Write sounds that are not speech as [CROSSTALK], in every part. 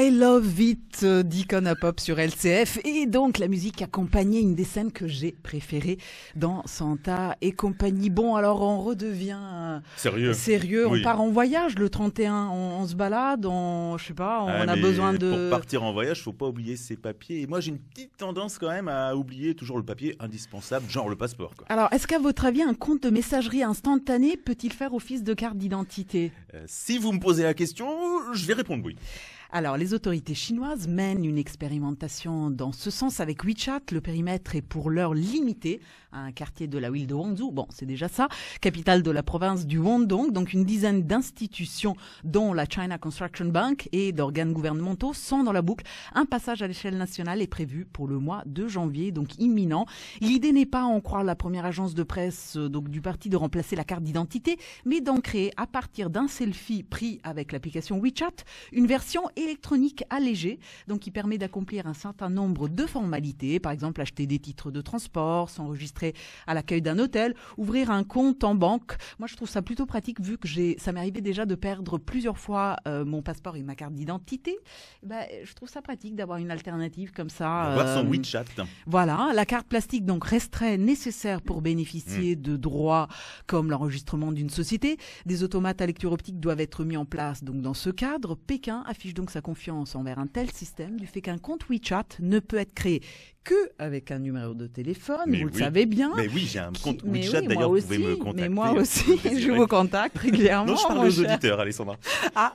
I Love It euh, d'Icona Pop sur LCF et donc la musique accompagnait une des scènes que j'ai préférées dans Santa et compagnie. Bon alors on redevient euh, sérieux, on part en voyage le 31, on, se balade, on je sais pas, on, ah, a besoin de pour partir en voyage, il faut pas oublier ses papiers. Et moi j'ai une petite tendance quand même à oublier toujours le papier indispensable, genre le passeport. Alors est-ce qu'à votre avis un compte de messagerie instantané peut-il faire office de carte d'identité euh, Si vous me posez la question, je vais répondre oui. Alors, les autorités chinoises mènent une expérimentation dans ce sens avec WeChat. Le périmètre est pour l'heure limité à un quartier de la ville de Wenzhou. Bon, c'est déjà ça, capitale de la province du Guangdong. Donc, une dizaine d'institutions, dont la China Construction Bank et d'organes gouvernementaux, sont dans la boucle. Un passage à l'échelle nationale est prévu pour le mois de janvier, donc imminent. L'idée n'est pas, en croire la première agence de presse euh, donc du parti, de remplacer la carte d'identité, mais d'en créer à partir d'un selfie pris avec l'application WeChat une version électronique allégée, donc qui permet d'accomplir un certain nombre de formalités, par exemple acheter des titres de transport, s'enregistrer à l'accueil d'un hôtel, ouvrir un compte en banque. Moi, je trouve ça plutôt pratique vu que j'ai, ça m'est arrivé déjà de perdre plusieurs fois euh, mon passeport et ma carte d'identité. Eh ben, je trouve ça pratique d'avoir une alternative comme ça. Voir son euh, WeChat. Voilà, la carte plastique donc resterait nécessaire pour bénéficier mm. de droits comme l'enregistrement d'une société. Des automates à lecture optique doivent être mis en place donc dans ce cadre. Pékin affiche donc sa confiance envers un tel système du fait qu'un compte WeChat ne peut être créé que avec un numéro de téléphone, vous le savez bien. Mais oui, j'ai un compte WeChat d'ailleurs, vous pouvez me contacter. Mais moi aussi, je vous contacte régulièrement. [LAUGHS] non, je parle aux auditeurs, auditeurs, Alessandra. ah,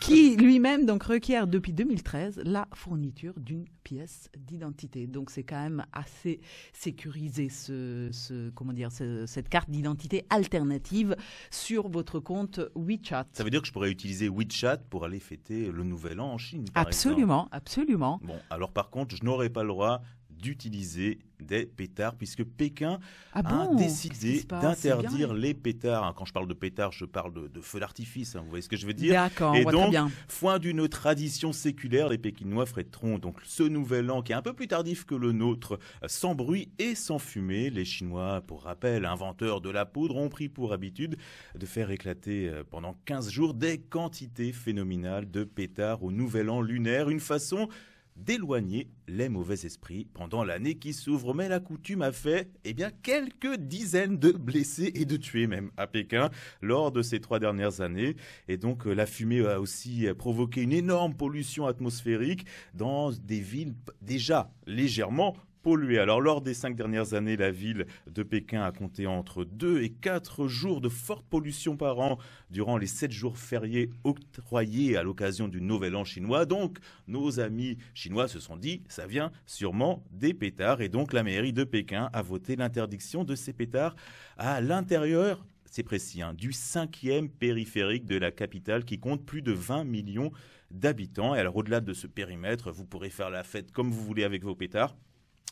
qui lui-même donc requiert depuis 2013 la fourniture d'une pièce d'identité. Donc c'est quand même assez sécurisé ce, comment dire cette carte d'identité alternative sur votre compte WeChat. Ça veut dire que je pourrais utiliser WeChat pour aller fêter le Nouvel An en Chine. absolument, absolument. Bon, alors par contre, je n'aurais pas le droit d'utiliser des pétards, puisque Pékin ah a décidé d'interdire les pétards. Hein, quand je parle de pétards, je parle de, feu feux d'artifice, hein, vous voyez ce que je veux dire Et donc, Foin d'une tradition séculaire, les Pékinois fêteront donc ce nouvel an qui est un peu plus tardif que le nôtre, sans bruit et sans fumée. Les Chinois, pour rappel, inventeurs de la poudre, ont pris pour habitude de faire éclater euh, pendant 15 jours des quantités phénoménales de pétards au nouvel an lunaire, une façon d'éloigner les mauvais esprits pendant l'année qui s'ouvre. Mais la coutume a fait eh bien, quelques dizaines de blessés et de tués même à Pékin lors de ces trois dernières années. Et donc euh, la fumée a aussi euh, provoqué une énorme pollution atmosphérique dans des villes déjà légèrement alors lors des cinq dernières années, la ville de Pékin a compté entre deux et quatre jours de forte pollution par an durant les sept jours fériés octroyés à l'occasion du Nouvel An chinois. Donc nos amis chinois se sont dit, ça vient sûrement des pétards. Et donc la mairie de Pékin a voté l'interdiction de ces pétards à l'intérieur c'est précis, hein, du cinquième périphérique de la capitale qui compte plus de 20 millions d'habitants. Et alors au-delà de ce périmètre, vous pourrez faire la fête comme vous voulez avec vos pétards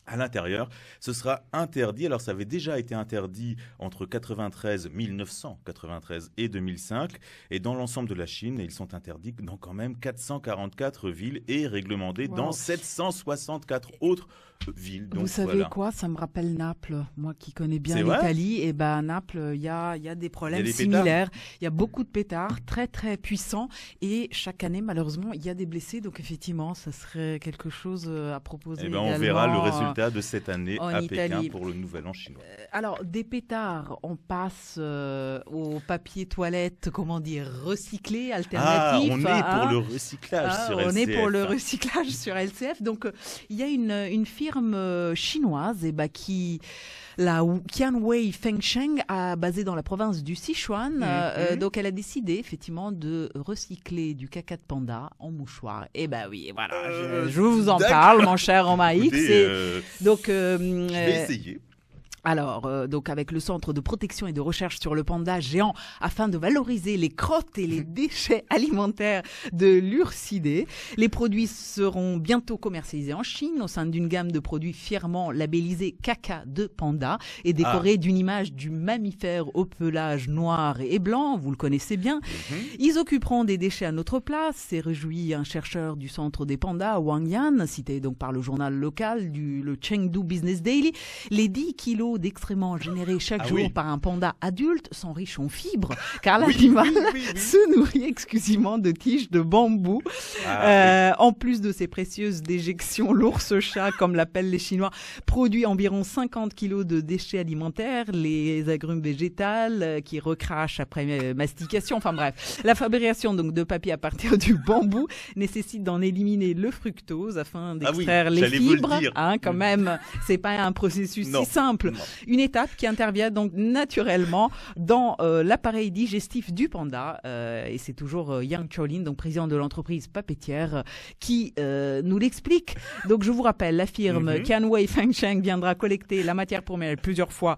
à l'intérieur. Ce sera interdit. Alors, ça avait déjà été interdit entre 93, 1993 et 2005. Et dans l'ensemble de la Chine, ils sont interdits dans quand même 444 villes et réglementés dans 764 autres euh, villes. Vous savez quoi Ça me rappelle Naples. Moi qui connais bien l'Italie, et eh ben à Naples, il y a, des problèmes similaires. Il y a beaucoup de pétards, très très puissants. Et chaque année, malheureusement, il y a des blessés. Donc effectivement, ça serait quelque chose euh, à proposer. Et eh bien, on verra le résultat de cette année à Pékin pour le Nouvel An chinois euh, Alors, des pétards, on passe euh, au papier toilette, comment dire, recyclé, alternatif. Ah, on est pour hein le recyclage ah, sur LCF. On est pour le recyclage sur LCF. Donc, euh, il y a une, une firme chinoise et eh ben, qui la Qianwei a basé dans la province du Sichuan. Mhm. Euh, euh, donc, elle a décidé effectivement de recycler du caca de panda en mouchoir. Eh ben oui, voilà, je, euh, vous en parle, mon cher en Euh, donc, je alors, euh, donc avec le Centre de protection et de recherche sur le panda géant, afin de valoriser les crottes et les [LAUGHS] déchets alimentaires de l'Ursidé, les produits seront bientôt commercialisés en Chine au sein d'une gamme de produits fièrement labellisés caca de panda et décorés ah. d'une image du mammifère au pelage noir et blanc, vous le connaissez bien. Mhm. Ils occuperont des déchets à notre place, s'est réjoui un chercheur du Centre des pandas, Wang Yan, cité donc par le journal local du Chengdu Business Daily. Les 10 kilos d'extrêmement d'excréments générés chaque ah jour par un panda adulte sont riches en fibres, [LAUGHS] car l'animal se nourrit exclusivement de tiges de bambou. Ah euh, en plus de ces précieuses déjections, l'ours-chat, comme l'appellent les Chinois, produit environ 50 kilos de déchets alimentaires, les agrumes végétales euh, qui recrachent après euh, mastication. Enfin bref, la fabrication donc de papier à partir du bambou nécessite d'en éliminer le fructose afin ah d'extraire les fibres. hein, quand mm. même, c'est pas un processus si simple. Une étape qui intervient donc naturellement dans euh, l'appareil digestif du panda. Euh, et c'est toujours euh, Yang Cholin, donc président de l'entreprise papetière, qui nous l'explique. Donc je vous rappelle, la firme mhm. Fengsheng viendra collecter la matière première plusieurs fois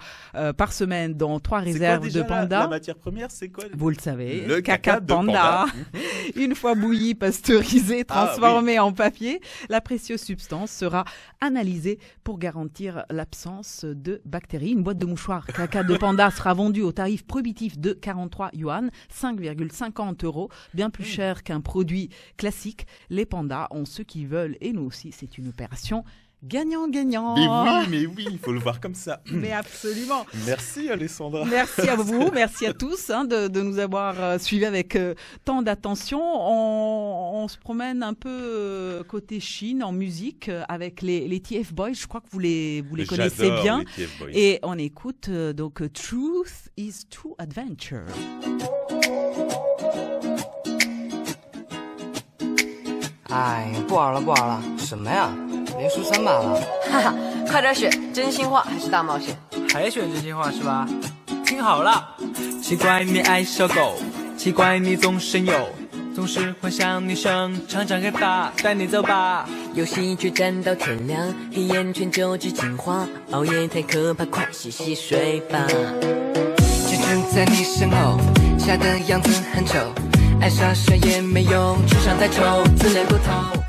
par semaine dans trois réserves de panda. matière première, Vous le savez, le caca, de panda. [LAUGHS] Une fois bouilli, pasteurisé, ah transformé en papier, la précieuse substance sera analysée pour garantir l'absence de bactéries. Une boîte de mouchoirs caca de panda sera vendue au tarif prohibitif de 43 yuan, 5,50 euros, bien plus cher qu'un produit classique. Les pandas ont ceux qui veulent et nous aussi, c'est une opération gagnant-gagnant. Mais oui, mais oui, il faut le voir comme ça. [LAUGHS] Mais absolument. Merci Alessandra. Merci à vous, [LAUGHS] merci à tous hein, de, nous avoir euh, suivis avec euh, tant d'attention. On, se promène un peu euh, côté Chine en musique avec les, TF Boys. Je crois que vous les, vous les connaissez bien. Et on écoute donc Truth is True Adventure. Ai, 连输三把了，哈哈！快点选真心话还是大冒险？还选真心话是吧？听好了，奇怪你爱小狗，奇怪你总神游，总是幻想生常长长大带你走吧。游戏却战到天亮，黑眼圈就极进化，熬夜太可怕，快洗洗睡吧。蜘蛛在你身后，吓得样子很丑，爱耍帅也没用，出场太丑，自恋不透。